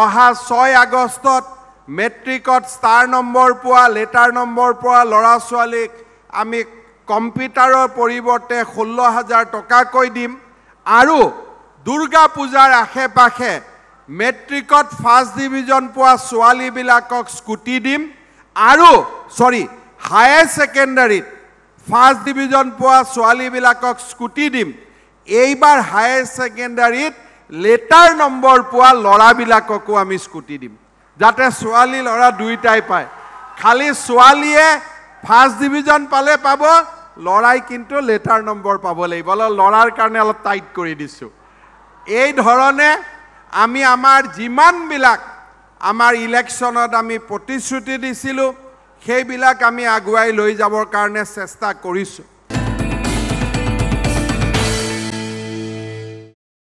অহা ছয় আগষ্টত মেট্ৰিকত ষ্টাৰ নম্বৰ পোৱা লেটাৰ নম্বৰ পোৱা ল'ৰা ছোৱালীক আমি কম্পিউটাৰৰ পৰিৱৰ্তে ষোল্ল হাজাৰ টকাকৈ দিম আৰু দুৰ্গা পূজাৰ আশে পাশে মেট্ৰিকত ফাৰ্ষ্ট ডিভিজন পোৱা ছোৱালীবিলাকক স্কুটি দিম আৰু চৰি হায়াৰ ছেকেণ্ডাৰীত ফাৰ্ষ্ট ডিভিজন পোৱা ছোৱালীবিলাকক স্কুটি দিম এইবাৰ হায়াৰ ছেকেণ্ডাৰীত লেটাৰ নম্বৰ পোৱা ল'ৰাবিলাককো আমি স্কুটি দিম যাতে ছোৱালী ল'ৰা দুয়োটাই পায় খালি ছোৱালীয়ে ফাৰ্ষ্ট ডিভিজন পালে পাব ল'ৰাই কিন্তু লেটাৰ নম্বৰ পাব লাগিব অলপ ল'ৰাৰ কাৰণে অলপ টাইট কৰি দিছোঁ এই ধৰণে আমি আমাৰ যিমানবিলাক আমাৰ ইলেকশ্যনত আমি প্ৰতিশ্ৰুতি দিছিলোঁ সেইবিলাক আমি আগুৱাই লৈ যাবৰ কাৰণে চেষ্টা কৰিছোঁ